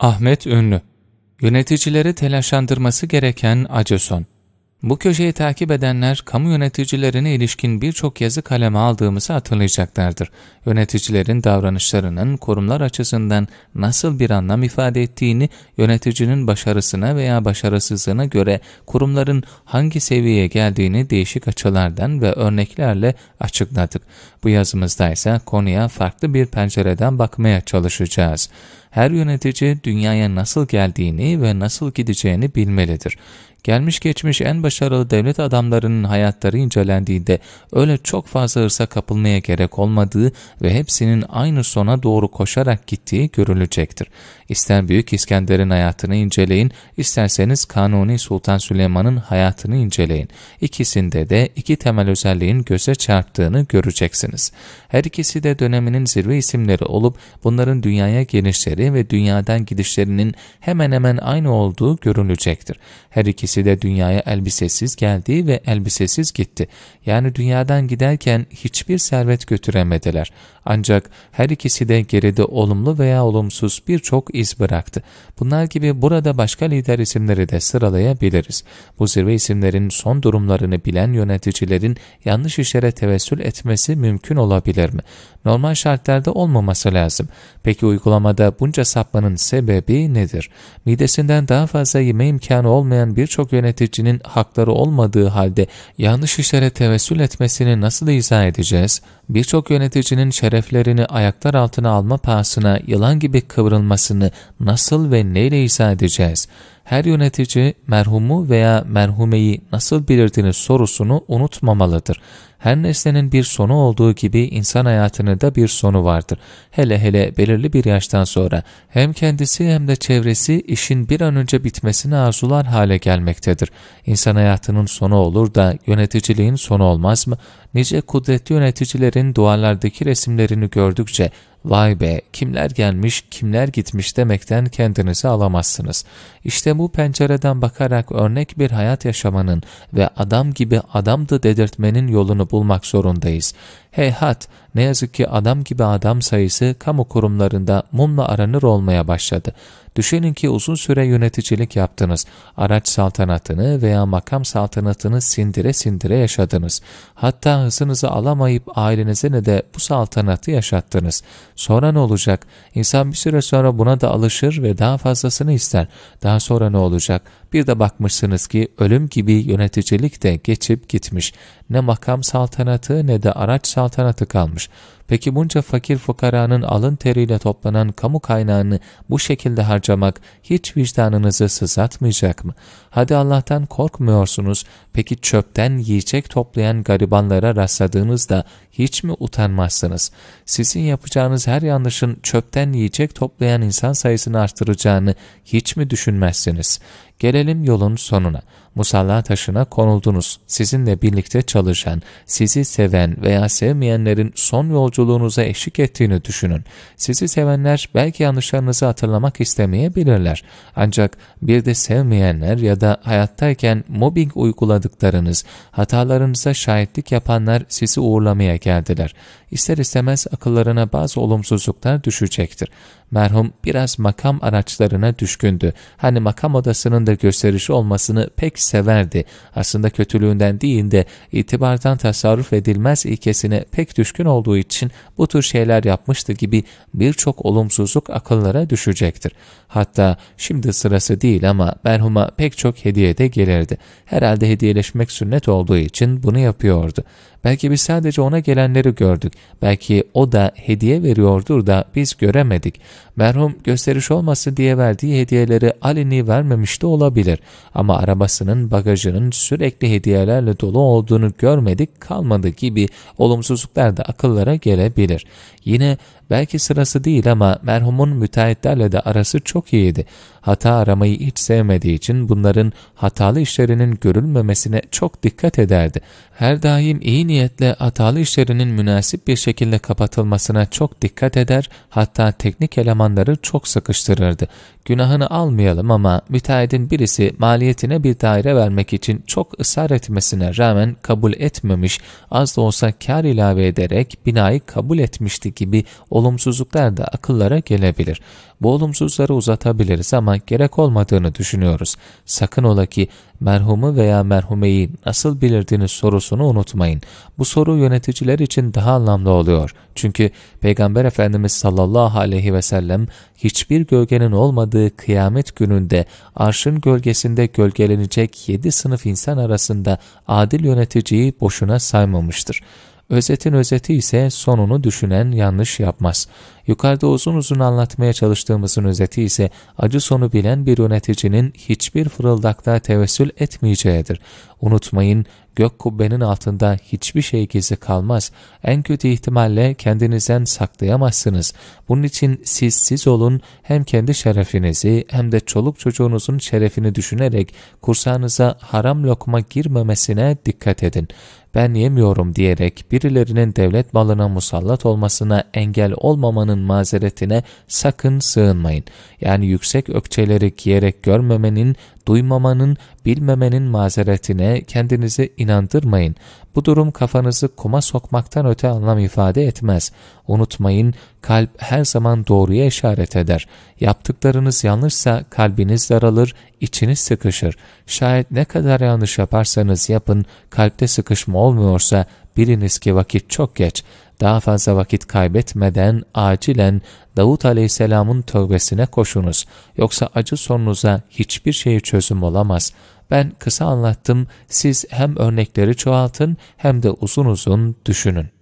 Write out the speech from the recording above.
Ahmet Ünlü Yöneticileri telaşlandırması gereken acı son. Bu köşeyi takip edenler kamu yöneticilerine ilişkin birçok yazı kaleme aldığımızı hatırlayacaklardır. Yöneticilerin davranışlarının kurumlar açısından nasıl bir anlam ifade ettiğini, yöneticinin başarısına veya başarısızlığına göre kurumların hangi seviyeye geldiğini değişik açılardan ve örneklerle açıkladık. Bu yazımızda ise konuya farklı bir pencereden bakmaya çalışacağız. Her yönetici dünyaya nasıl geldiğini ve nasıl gideceğini bilmelidir. Gelmiş geçmiş en başarılı devlet adamlarının hayatları incelendiğinde öyle çok fazla hırsa kapılmaya gerek olmadığı ve hepsinin aynı sona doğru koşarak gittiği görülecektir. İster Büyük İskender'in hayatını inceleyin, isterseniz Kanuni Sultan Süleyman'ın hayatını inceleyin. İkisinde de iki temel özelliğin göze çarptığını göreceksiniz. Her ikisi de döneminin zirve isimleri olup bunların dünyaya genişleri gelişleri ve dünyadan gidişlerinin hemen hemen aynı olduğu görülecektir. Her ikisi de dünyaya elbisesiz geldi ve elbisesiz gitti. Yani dünyadan giderken hiçbir servet götüremediler. Ancak her ikisi de geride olumlu veya olumsuz birçok iz bıraktı. Bunlar gibi burada başka lider isimleri de sıralayabiliriz. Bu zirve isimlerin son durumlarını bilen yöneticilerin yanlış işlere tevessül etmesi mümkün olabilir mi? Normal şartlarda olmaması lazım. Peki uygulamada bu bunca sapmanın sebebi nedir? Midesinden daha fazla yeme imkanı olmayan birçok yöneticinin hakları olmadığı halde yanlış işlere tevessül etmesini nasıl izah edeceğiz? Birçok yöneticinin şereflerini ayaklar altına alma pahasına yılan gibi kıvrılmasını nasıl ve neyle izah edeceğiz? her yönetici merhumu veya merhumeyi nasıl belirttiğini sorusunu unutmamalıdır. Her nesnenin bir sonu olduğu gibi insan hayatının da bir sonu vardır. Hele hele belirli bir yaştan sonra hem kendisi hem de çevresi işin bir an önce bitmesini arzular hale gelmektedir. İnsan hayatının sonu olur da yöneticiliğin sonu olmaz mı? Nice kudretli yöneticilerin duvarlardaki resimlerini gördükçe vay be kimler gelmiş kimler gitmiş demekten kendinizi alamazsınız. İşte bu pencereden bakarak örnek bir hayat yaşamanın ve adam gibi adamdı dedirtmenin yolunu bulmak zorundayız. Heyhat ne yazık ki adam gibi adam sayısı kamu kurumlarında mumla aranır olmaya başladı. Düşünün ki uzun süre yöneticilik yaptınız. Araç saltanatını veya makam saltanatını sindire sindire yaşadınız. Hatta hızınızı alamayıp ailenize ne de bu saltanatı yaşattınız. Sonra ne olacak? İnsan bir süre sonra buna da alışır ve daha fazlasını ister. Daha sonra ne olacak? Bir de bakmışsınız ki ölüm gibi yöneticilik de geçip gitmiş. Ne makam saltanatı ne de araç saltanatı kalmış. Peki bunca fakir fukaranın alın teriyle toplanan kamu kaynağını bu şekilde harcamak hiç vicdanınızı sızlatmayacak mı? Hadi Allah'tan korkmuyorsunuz, peki çöpten yiyecek toplayan garibanlara rastladığınızda hiç mi utanmazsınız? Sizin yapacağınız her yanlışın çöpten yiyecek toplayan insan sayısını arttıracağını hiç mi düşünmezsiniz? Gelelim yolun sonuna. Musalla taşına konuldunuz. Sizinle birlikte çalışan, sizi seven veya sevmeyenlerin son yolculuğunuza eşlik ettiğini düşünün. Sizi sevenler belki yanlışlarınızı hatırlamak istemeyebilirler. Ancak bir de sevmeyenler ya da hayattayken mobbing uyguladıklarınız, hatalarınıza şahitlik yapanlar sizi uğurlamaya geldiler. İster istemez akıllarına bazı olumsuzluklar düşecektir. Merhum biraz makam araçlarına düşkündü. Hani makam odasının da dışında gösteriş olmasını pek severdi. Aslında kötülüğünden değil de itibardan tasarruf edilmez ilkesine pek düşkün olduğu için bu tür şeyler yapmıştı gibi birçok olumsuzluk akıllara düşecektir. Hatta şimdi sırası değil ama merhuma pek çok hediye de gelirdi. Herhalde hediyeleşmek sünnet olduğu için bunu yapıyordu. Belki biz sadece ona gelenleri gördük. Belki o da hediye veriyordur da biz göremedik. Merhum gösteriş olması diye verdiği hediyeleri alini vermemişti de olabilir ama arabasının bagajının sürekli hediyelerle dolu olduğunu görmedik kalmadı gibi olumsuzluklar da akıllara gelebilir. Yine Belki sırası değil ama merhumun müteahhitlerle de arası çok iyiydi. Hata aramayı hiç sevmediği için bunların hatalı işlerinin görülmemesine çok dikkat ederdi. Her daim iyi niyetle hatalı işlerinin münasip bir şekilde kapatılmasına çok dikkat eder, hatta teknik elemanları çok sıkıştırırdı. Günahını almayalım ama müteahhitin birisi maliyetine bir daire vermek için çok ısrar etmesine rağmen kabul etmemiş, az da olsa kar ilave ederek binayı kabul etmişti gibi o olumsuzluklar da akıllara gelebilir. Bu olumsuzları uzatabiliriz ama gerek olmadığını düşünüyoruz. Sakın ola ki merhumu veya merhumeyi nasıl bilirdiniz sorusunu unutmayın. Bu soru yöneticiler için daha anlamlı oluyor. Çünkü Peygamber Efendimiz sallallahu aleyhi ve sellem hiçbir gölgenin olmadığı kıyamet gününde arşın gölgesinde gölgelenecek yedi sınıf insan arasında adil yöneticiyi boşuna saymamıştır. Özetin özeti ise sonunu düşünen yanlış yapmaz. Yukarıda uzun uzun anlatmaya çalıştığımızın özeti ise acı sonu bilen bir yöneticinin hiçbir fırıldakta tevessül etmeyeceğidir. Unutmayın gök kubbenin altında hiçbir şey gizli kalmaz. En kötü ihtimalle kendinizden saklayamazsınız. Bunun için siz siz olun hem kendi şerefinizi hem de çoluk çocuğunuzun şerefini düşünerek kursağınıza haram lokma girmemesine dikkat edin ben yemiyorum diyerek birilerinin devlet malına musallat olmasına engel olmamanın mazeretine sakın sığınmayın. Yani yüksek ökçeleri giyerek görmemenin Duymamanın, bilmemenin mazeretine kendinizi inandırmayın. Bu durum kafanızı kuma sokmaktan öte anlam ifade etmez. Unutmayın, kalp her zaman doğruya işaret eder. Yaptıklarınız yanlışsa kalbiniz daralır, içiniz sıkışır. Şayet ne kadar yanlış yaparsanız yapın, kalpte sıkışma olmuyorsa biliniz ki vakit çok geç. Daha fazla vakit kaybetmeden acilen Davut Aleyhisselam'ın tövbesine koşunuz. Yoksa acı sonunuza hiçbir şey çözüm olamaz. Ben kısa anlattım, siz hem örnekleri çoğaltın hem de uzun uzun düşünün.